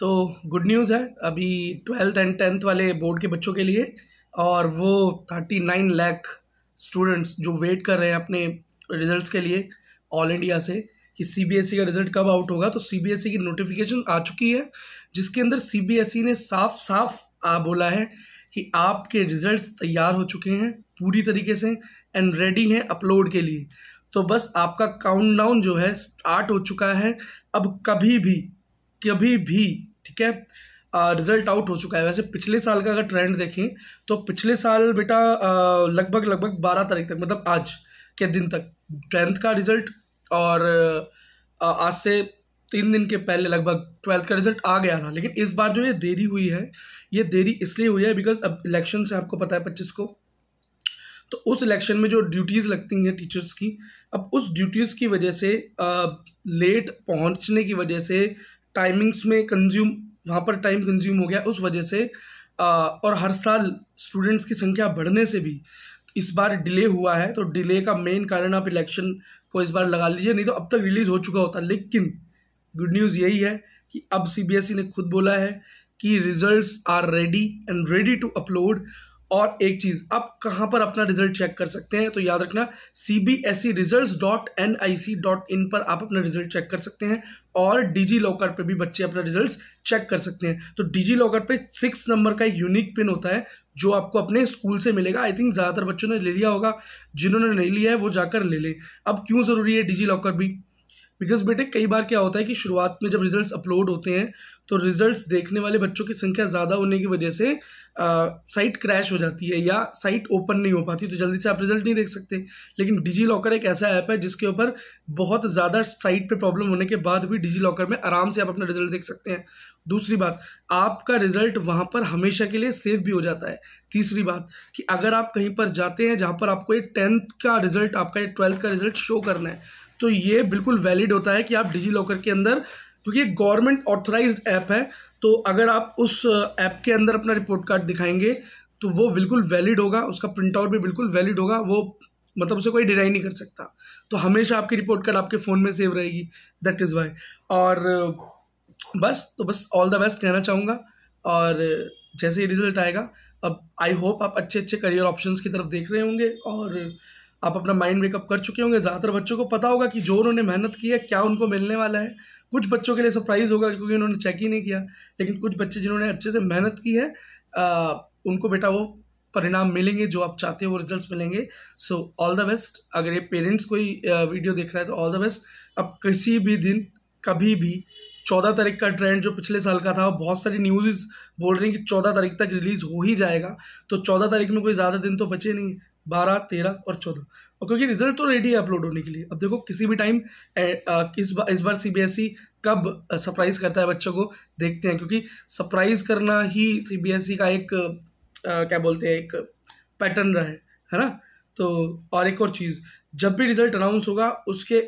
तो good news है अभी ट्वेल्थ एंड टेंथ वाले बोर्ड के बच्चों के लिए और वो थर्टी नाइन लैख स्टूडेंट्स जो वेट कर रहे हैं अपने रिजल्ट्स के लिए ऑल इंडिया से कि सीबीएसई e का रिजल्ट कब आउट होगा तो सीबीएसई e की नोटिफिकेशन आ चुकी है जिसके अंदर सीबीएसई e ने साफ साफ आ बोला है कि आपके रिजल्ट्स तैयार हो चुके हैं पूरी तरीके से एंड रेडी हैं अपलोड के लिए तो बस आपका काउंटडाउन जो है स्टार्ट हो चुका है अब कभी भी कभी भी ठीक है रिजल्ट आउट हो चुका है वैसे पिछले साल का अगर ट्रेंड देखें तो पिछले साल बेटा लगभग लगभग बारह तारीख तक मतलब आज के दिन तक टेंथ का रिजल्ट और आज से तीन दिन के पहले लगभग ट्वेल्थ का रिजल्ट आ गया था लेकिन इस बार जो ये देरी हुई है ये देरी इसलिए हुई है बिकॉज अब इलेक्शन से आपको पता है पच्चीस को तो उस इलेक्शन में जो ड्यूटीज़ लगती हैं टीचर्स की अब उस ड्यूटीज़ की वजह से आ, लेट पहुंचने की वजह से टाइमिंग्स में कंज्यूम वहाँ पर टाइम कंज्यूम हो गया उस वजह से आ, और हर साल स्टूडेंट्स की संख्या बढ़ने से भी इस बार डिले हुआ है तो डिले का मेन कारण आप इलेक्शन को इस बार लगा लीजिए नहीं तो अब तक रिलीज़ हो चुका होता लेकिन गुड न्यूज़ यही है कि अब सीबीएसई e ने खुद बोला है कि results are ready and ready to upload और एक चीज़ आप कहाँ पर अपना रिजल्ट चेक कर सकते हैं तो याद रखना C B S E result dot N I C dot in पर आप अपना रिजल्ट चेक कर सकते हैं और डिजी लॉकर पर भी बच्चे अपना रिजल्ट चेक कर सकते हैं तो डिजी लॉकर पर सिक्स नंबर का एक यूनिक पिन होता है जो आपको अपने स्कूल से मिलेगा आई थिंक ज़्यादातर बच्चों ने ले लिया होगा जिन्होंने नहीं लिया है वो जाकर ले लें अब क्यों ज़रूरी है डिजी लॉकर भी बिकॉज बेटे कई बार क्या होता है कि शुरुआत में जब रिजल्ट्स अपलोड होते हैं तो रिजल्ट्स देखने वाले बच्चों की संख्या ज़्यादा होने की वजह से साइट क्रैश हो जाती है या साइट ओपन नहीं हो पाती तो जल्दी से आप रिजल्ट नहीं देख सकते लेकिन डिजी लॉकर एक ऐसा ऐप है जिसके ऊपर बहुत ज़्यादा साइट पे प्रॉब्लम होने के बाद भी डिजी लॉकर में आराम से आप अपना रिजल्ट देख सकते हैं दूसरी बात आपका रिजल्ट वहाँ पर हमेशा के लिए सेफ भी हो जाता है तीसरी बात कि अगर आप कहीं पर जाते हैं जहाँ पर आपको एक टेंथ का रिजल्ट आपका एक ट्वेल्थ का रिजल्ट शो करना है तो ये बिल्कुल वैलिड होता है कि आप डिजी लॉकर के अंदर क्योंकि तो गवर्नमेंट ऑथराइज ऐप है तो अगर आप उस ऐप के अंदर अपना रिपोर्ट कार्ड दिखाएंगे तो वो बिल्कुल वैलिड होगा उसका प्रिंट आउट भी बिल्कुल वैलिड होगा वो मतलब उसे कोई डिनाई नहीं कर सकता तो हमेशा आपकी रिपोर्ट कार्ड आपके फ़ोन में सेव रहेगी दैट इज़ वाई और बस तो बस ऑल द बेस्ट कहना चाहूँगा और जैसे ये रिज़ल्ट आएगा अब आई होप आप अच्छे अच्छे करियर ऑप्शंस की तरफ देख रहे होंगे और आप अपना माइंड मेकअप कर चुके होंगे ज़्यादातर बच्चों को पता होगा कि जो उन्होंने मेहनत की है क्या उनको मिलने वाला है कुछ बच्चों के लिए सरप्राइज़ होगा क्योंकि उन्होंने चेक ही नहीं किया लेकिन कुछ बच्चे जिन्होंने अच्छे से मेहनत की है आ, उनको बेटा वो परिणाम मिलेंगे जो आप चाहते हो वो रिजल्ट मिलेंगे सो ऑल द बेस्ट अगर ये पेरेंट्स कोई वीडियो देख रहा है तो ऑल द बेस्ट अब किसी भी दिन कभी भी चौदह तारीख का ट्रेंड जो पिछले साल का था बहुत सारी न्यूज़ बोल रही हैं कि चौदह तारीख तक रिलीज़ हो ही जाएगा तो चौदह तारीख में कोई ज़्यादा दिन तो बचे नहीं बारह तेरह और चौदह और क्योंकि रिजल्ट तो रेडी है अपलोड होने के लिए अब देखो किसी भी टाइम इस बार इस बार सीबीएसई कब सरप्राइज़ करता है बच्चों को देखते हैं क्योंकि सरप्राइज़ करना ही सीबीएसई e का एक आ, क्या बोलते हैं एक पैटर्न रहा है है ना तो और एक और चीज़ जब भी रिजल्ट अनाउंस होगा उसके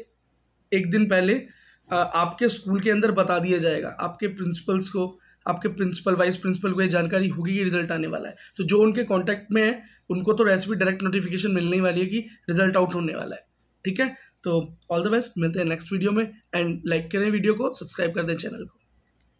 एक दिन पहले आपके स्कूल के अंदर बता दिया जाएगा आपके प्रिंसिपल्स को आपके प्रिंसिपल वाइस प्रिंसिपल को ये जानकारी होगी कि रिजल्ट आने वाला है तो जो उनके कॉन्टैक्ट में है उनको तो रेसिपी डायरेक्ट नोटिफिकेशन मिलने वाली है कि रिजल्ट आउट होने वाला है ठीक है तो ऑल द बेस्ट मिलते हैं नेक्स्ट वीडियो में एंड लाइक करें वीडियो को सब्सक्राइब कर दें चैनल को